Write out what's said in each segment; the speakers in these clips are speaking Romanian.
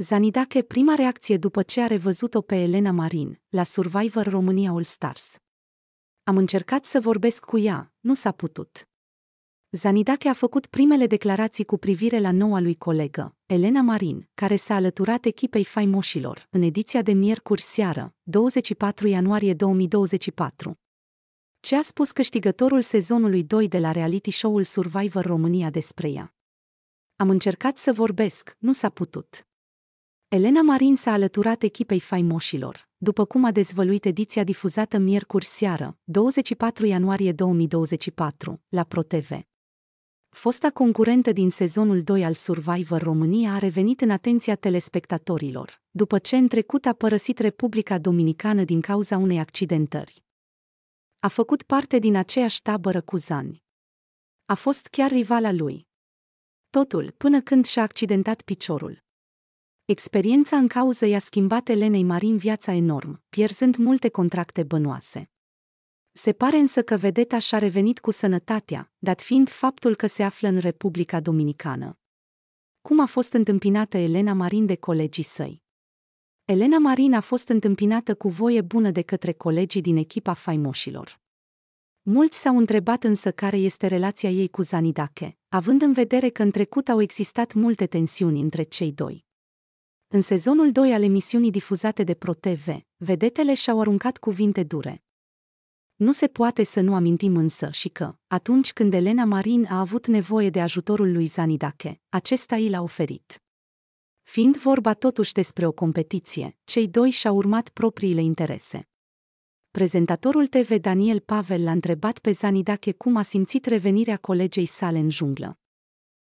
Zanidache prima reacție după ce a revăzut-o pe Elena Marin, la Survivor România All Stars. Am încercat să vorbesc cu ea, nu s-a putut. Zanidache a făcut primele declarații cu privire la noua lui colegă, Elena Marin, care s-a alăturat echipei faimoșilor în ediția de miercuri seară, 24 ianuarie 2024. Ce a spus câștigătorul sezonului 2 de la reality show-ul Survivor România despre ea? Am încercat să vorbesc, nu s-a putut. Elena Marin s-a alăturat echipei faimoșilor, după cum a dezvăluit ediția difuzată miercuri seară, 24 ianuarie 2024, la ProTV. Fosta concurentă din sezonul 2 al Survivor România a revenit în atenția telespectatorilor, după ce în trecut a părăsit Republica Dominicană din cauza unei accidentări. A făcut parte din aceeași tabără cu Zani. A fost chiar rivala lui. Totul, până când și-a accidentat piciorul. Experiența în cauză i-a schimbat Elenei Marin viața enorm, pierzând multe contracte bănoase. Se pare însă că vedeta și-a revenit cu sănătatea, dat fiind faptul că se află în Republica Dominicană. Cum a fost întâmpinată Elena Marin de colegii săi? Elena Marin a fost întâmpinată cu voie bună de către colegii din echipa faimoșilor. Mulți s-au întrebat însă care este relația ei cu Zanidache, având în vedere că în trecut au existat multe tensiuni între cei doi. În sezonul 2 al emisiunii difuzate de ProTV, vedetele și-au aruncat cuvinte dure. Nu se poate să nu amintim însă și că, atunci când Elena Marin a avut nevoie de ajutorul lui Zanidache, acesta i l-a oferit. Fiind vorba totuși despre o competiție, cei doi și-au urmat propriile interese. Prezentatorul TV Daniel Pavel l-a întrebat pe Zanidache cum a simțit revenirea colegei sale în junglă.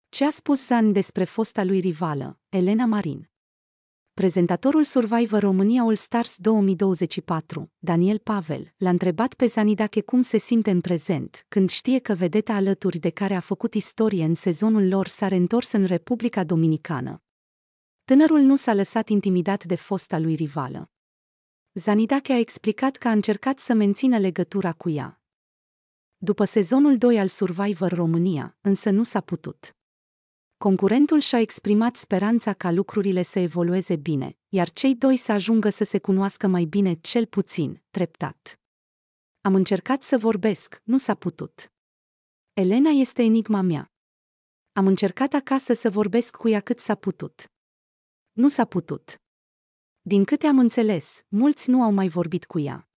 Ce a spus Zan despre fosta lui rivală, Elena Marin? prezentatorul Survivor România All Stars 2024, Daniel Pavel, l-a întrebat pe Zanidache cum se simte în prezent, când știe că vedeta alături de care a făcut istorie în sezonul lor s-a reîntors în Republica Dominicană. Tânărul nu s-a lăsat intimidat de fosta lui rivală. Zanidache a explicat că a încercat să mențină legătura cu ea. După sezonul 2 al Survivor România, însă nu s-a putut. Concurentul și-a exprimat speranța ca lucrurile să evolueze bine, iar cei doi să ajungă să se cunoască mai bine cel puțin, treptat. Am încercat să vorbesc, nu s-a putut. Elena este enigma mea. Am încercat acasă să vorbesc cu ea cât s-a putut. Nu s-a putut. Din câte am înțeles, mulți nu au mai vorbit cu ea.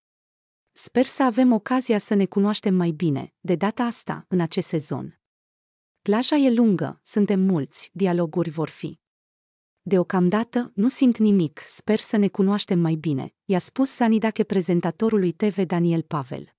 Sper să avem ocazia să ne cunoaștem mai bine, de data asta, în acest sezon. Plaja e lungă, suntem mulți, dialoguri vor fi. Deocamdată, nu simt nimic, sper să ne cunoaștem mai bine, i-a spus Sanidache prezentatorului TV Daniel Pavel.